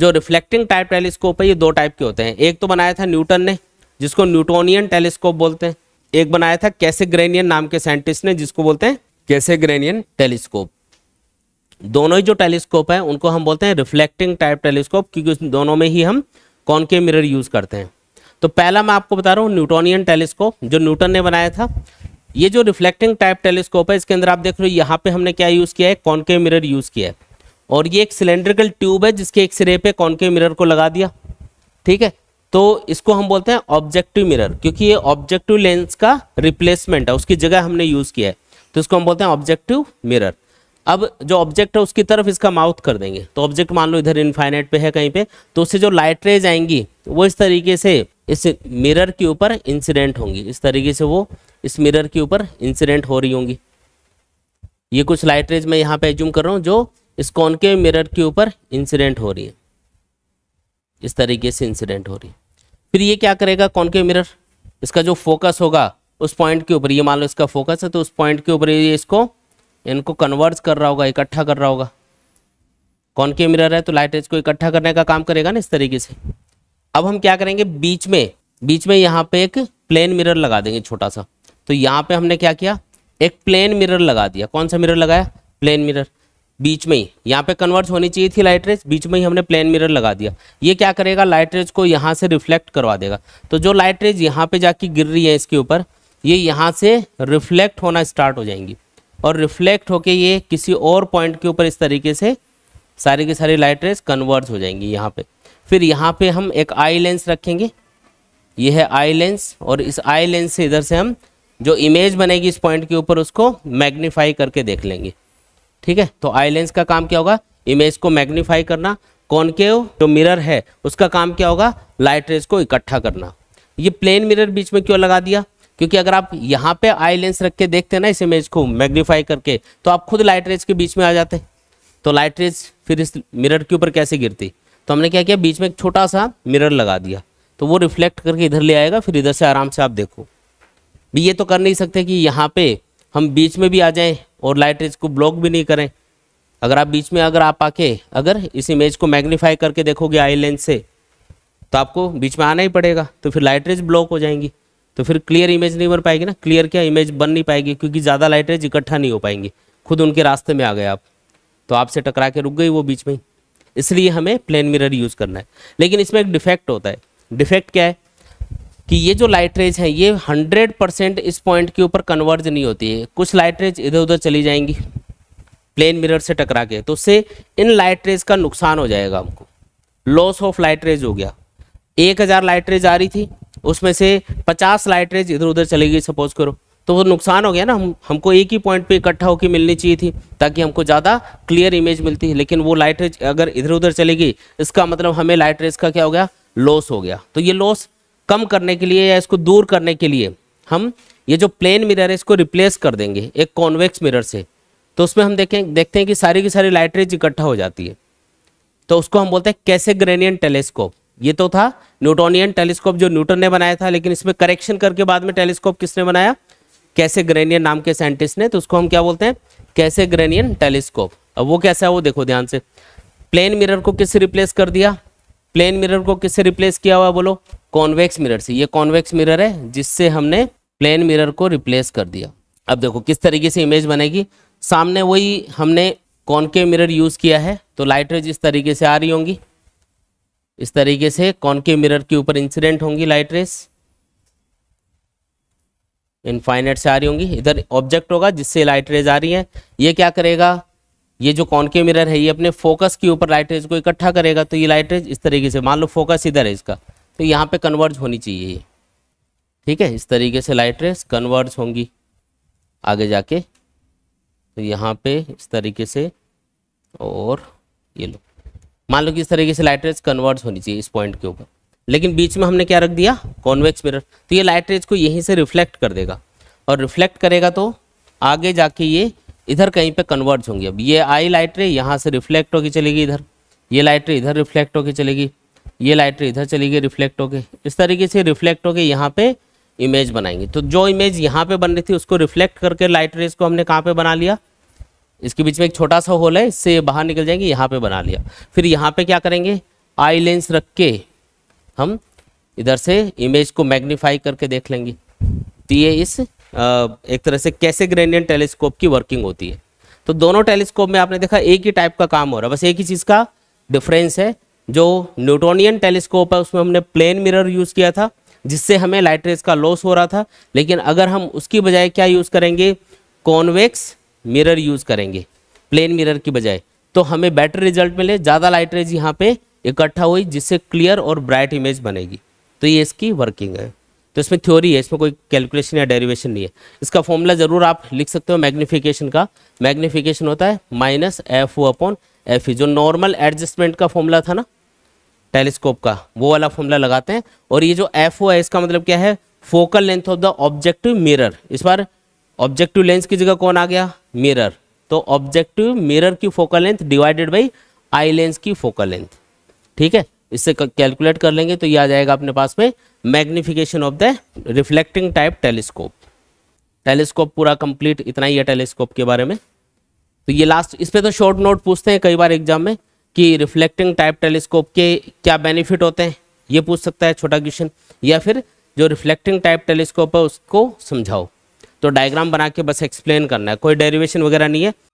जो reflecting type telescope है ये दो टाइप के होते हैं एक तो बनाया था न्यूटन ने जिसको न्यूटोनियन टेलीस्कोप बोलते हैं एक बनाया था ग्रेनियन नाम के साइंटिस्ट ने जिसको बोलते हैं ग्रेनियन टेलीस्कोप दोनों ही जो टेलीस्कोप है उनको हम बोलते हैं रिफ्लेक्टिंग टाइप टेलीस्कोप क्योंकि दोनों में ही हम कौन के मिरर यूज करते हैं तो पहला मैं आपको बता रहा हूँ न्यूटोनियन टेलीस्कोप जो न्यूटन ने बनाया था ये जो रिफ्लेक्टिंग टाइप टेलीस्कोप है इसके अंदर आप देख रहे हो यहाँ पे हमने क्या यूज किया है कॉनकेव मिरर यूज किया है और ये एक सिलेंड्रिकल ट्यूब है जिसके एक सिरे पे के मिरर को लगा दिया ठीक है तो इसको हम बोलते हैं ऑब्जेक्टिव मिरर क्योंकि ये ऑब्जेक्टिव लेंस का रिप्लेसमेंट है उसकी जगह हमने यूज किया है तो इसको हम बोलते हैं ऑब्जेक्टिव मिरर अब जो ऑब्जेक्ट है उसकी तरफ इसका माउथ कर देंगे तो ऑब्जेक्ट मान लो इधर इनफाइनाइट पे है कहीं पे तो उससे जो लाइट रेज आएंगी वो इस तरीके से इस मिरर के ऊपर इंसिडेंट होंगी इस तरीके से वो इस मिरर के ऊपर इंसिडेंट हो रही होंगी ये कुछ लाइट रेज मैं यहाँ पे एज्यूम कर रहा हूँ जो इस के मिरर के ऊपर इंसिडेंट हो रही है इस तरीके से इंसिडेंट हो रही है फिर ये क्या करेगा के मिरर इसका जो फोकस होगा उस पॉइंट के ऊपर ये मान लो इसका फोकस है तो उस पॉइंट के ऊपर ये इसको इनको कन्वर्ट कर रहा होगा इकट्ठा कर रहा होगा के मिरर है तो लाइट एज को इकट्ठा करने का काम करेगा ना इस तरीके से अब हम क्या करेंगे बीच में बीच में यहाँ पे एक प्लेन मिरर लगा देंगे छोटा सा तो यहाँ पे हमने क्या किया एक प्लेन मिरर लगा दिया कौन सा मिरर लगाया प्लेन मिरर बीच में ही यहाँ पे कन्वर्ज होनी चाहिए थी लाइट रेज बीच में ही हमने प्लेन मिरर लगा दिया ये क्या करेगा लाइट रेज को यहाँ से रिफ्लेक्ट करवा देगा तो जो लाइट रेज यहाँ पे जाके गिर रही है इसके ऊपर ये यहाँ से रिफ्लेक्ट होना स्टार्ट हो जाएंगी और रिफ्लेक्ट होके ये किसी और पॉइंट के ऊपर इस तरीके से सारी की सारी लाइट रेज कन्वर्ज हो जाएंगी यहाँ पर फिर यहाँ पर हम एक आई लेंस रखेंगे ये है आई लेंस और इस आई लेंस से इधर से हम जो इमेज बनेगी इस पॉइंट के ऊपर उसको मैग्नीफाई करके देख लेंगे ठीक है तो आई लेंस का काम क्या होगा इमेज को मैग्नीफाई करना कॉनकेव जो मिरर है उसका काम क्या होगा लाइट रेस को इकट्ठा करना ये प्लेन मिरर बीच में क्यों लगा दिया क्योंकि अगर आप यहाँ पे आई लेंस रख के देखते हैं ना इस इमेज को मैग्नीफाई करके तो आप खुद लाइट रेस के बीच में आ जाते तो लाइट रेस फिर इस मिरर के ऊपर कैसे गिरती तो हमने क्या किया बीच में एक छोटा सा मिरर लगा दिया तो वो रिफ्लेक्ट करके इधर ले आएगा फिर इधर से आराम से आप देखो भी ये तो कर नहीं सकते कि यहाँ पे हम बीच में भी आ जाएं और लाइट रेज को ब्लॉक भी नहीं करें अगर आप बीच में अगर आप आके अगर इस इमेज को मैग्नीफाई करके देखोगे आई लेंस से तो आपको बीच में आना ही पड़ेगा तो फिर लाइट रेज ब्लॉक हो जाएंगी तो फिर क्लियर इमेज नहीं बन पाएगी ना क्लियर क्या इमेज बन नहीं पाएगी क्योंकि ज़्यादा लाइट रेज इकट्ठा नहीं हो पाएंगी खुद उनके रास्ते में आ गए आप तो आपसे टकरा के रुक गई वो बीच में इसलिए हमें प्लेन मिरर यूज़ करना है लेकिन इसमें एक डिफेक्ट होता है डिफेक्ट क्या है कि ये जो लाइट रेज है ये 100 परसेंट इस पॉइंट के ऊपर कन्वर्ज नहीं होती है कुछ लाइट रेज इधर उधर चली जाएंगी प्लेन मिरर से टकरा के तो उससे इन लाइट रेज का नुकसान हो जाएगा हमको लॉस ऑफ लाइट रेज हो गया एक हज़ार लाइट रेज आ रही थी उसमें से पचास लाइट रेज इधर उधर चली गई सपोज करो तो वो नुकसान हो गया ना हम हमको एक ही पॉइंट पे इकट्ठा होकर मिलनी चाहिए थी ताकि हमको ज़्यादा क्लियर इमेज मिलती है लेकिन वो लाइट रेज अगर इधर उधर चलेगी इसका मतलब हमें लाइट रेज का क्या हो गया लॉस हो गया तो ये लॉस कम करने के लिए या इसको दूर करने के लिए हम ये जो प्लेन मिरर है इसको रिप्लेस कर देंगे एक कॉन्वेक्स मिरर से तो उसमें हम देखें देखते हैं कि सारी की सारी लाइट रेज इकट्ठा हो जाती है तो उसको हम बोलते हैं कैसे ग्रेनियन टेलीस्कोप ये तो था न्यूटोनियन टेलीस्कोप जो न्यूटन ने बनाया था लेकिन इसमें करेक्शन करके बाद में टेलीस्कोप किसने बनाया कैसे ग्रेनियन नाम के साइंटिस्ट ने तो उसको हम क्या बोलते हैं कैसे ग्रेनियन टेलीस्कोप अब वो कैसा है वो देखो ध्यान से प्लेन मिरर को किससे रिप्लेस कर दिया प्लेन मिरर को किससे रिप्लेस किया हुआ बोलो कॉन्वेक्स मिरर से ये कॉन्वेक्स मिरर है जिससे हमने प्लेन मिरर को रिप्लेस कर दिया अब देखो किस तरीके से इमेज बनेगी सामने वही हमने कॉनकेव मिरर यूज़ किया है तो लाइट रेज इस तरीके से आ रही होंगी इस तरीके से कॉनकेव मिरर के ऊपर इंसिडेंट होंगी लाइट रेज इनफाइनेट से आ रही होंगी इधर ऑब्जेक्ट होगा जिससे लाइट रेज आ रही है ये क्या करेगा ये जो कॉनकेव मिरर है ये अपने फोकस के ऊपर लाइट रेज को इकट्ठा करेगा तो ये लाइट रेज इस तरीके से मान लो फोकस इधर है इसका तो यहाँ पे कन्वर्ज होनी चाहिए ये ठीक है इस तरीके से लाइट रेस कन्वर्ज होंगी आगे जाके तो यहाँ पे इस तरीके से और ये लो मान लो कि इस तरीके से लाइट रेस कन्वर्ज होनी चाहिए इस पॉइंट के ऊपर लेकिन बीच में हमने क्या रख दिया कॉन्वेक्स मिरर तो ये लाइट रेस को यहीं से रिफ्लेक्ट कर देगा और रिफ्लेक्ट करेगा तो आगे जाके ये इधर कहीं पे कन्वर्ज होंगी अब ये आई लाइट रे यहाँ से रिफ्लेक्ट होकर चलेगी इधर ये लाइट रे इधर रिफ्लेक्ट होकर चलेगी ये लाइटर इधर चली गई रिफ्लेक्ट होके इस तरीके से रिफ्लेक्ट होके यहाँ पे इमेज बनाएंगे तो जो इमेज यहाँ पे बन रही थी उसको रिफ्लेक्ट करके लाइट रेस को हमने कहाँ पे बना लिया इसके बीच में एक छोटा सा होल है इससे बाहर निकल जाएंगे यहाँ पे बना लिया फिर यहाँ पे क्या करेंगे आई लेंस रख के हम इधर से इमेज को मैग्नीफाई करके देख लेंगे तो ये इस एक तरह से कैसे ग्रेनियन टेलीस्कोप की वर्किंग होती है तो दोनों टेलीस्कोप में आपने देखा एक ही टाइप का काम हो रहा है बस एक ही चीज़ का डिफरेंस है जो न्यूटोनियन टेलीस्कोप है उसमें हमने प्लेन मिरर यूज़ किया था जिससे हमें लाइट रेस का लॉस हो रहा था लेकिन अगर हम उसकी बजाय क्या यूज़ करेंगे कॉन्वेक्स मिरर यूज़ करेंगे प्लेन मिरर की बजाय तो हमें बेटर रिजल्ट मिले ज़्यादा लाइट रेज यहाँ पे इकट्ठा हुई जिससे क्लियर और ब्राइट इमेज बनेगी तो ये इसकी वर्किंग है तो इसमें थ्योरी है इसमें कोई कैलकुलेशन या डेरिवेशन नहीं है इसका फॉर्मूला ज़रूर आप लिख सकते हो मैग्निफिकेशन का मैग्निफिकेशन होता है minus F O upon F E जो नॉर्मल एडजस्टमेंट का फॉर्मूला था ना टेलीस्कोप का वो वाला फॉर्मूला लगाते हैं और ये जो एफ ओ है इसका मतलब क्या है focal length of the objective mirror इस बार ऑब्जेक्टिव लेंस की जगह कौन आ गया मिरर तो ऑब्जेक्टिव मिरर की focal length divided by eye lens की फोकल लेंथ ठीक है इससे कैलकुलेट कर लेंगे तो ये आ जाएगा अपने पास में magnification of the reflecting type telescope telescope पूरा कंप्लीट इतना ही है टेलीस्कोप के बारे में तो ये लास्ट इस पर तो शॉर्ट नोट पूछते हैं कई बार एग्जाम में कि रिफ्लेक्टिंग टाइप टेलीस्कोप के क्या बेनिफिट होते हैं ये पूछ सकता है छोटा क्वेश्चन या फिर जो रिफ्लेक्टिंग टाइप टेलीस्कोप है उसको समझाओ तो डायग्राम बना के बस एक्सप्लेन करना है कोई डेरिवेशन वगैरह नहीं है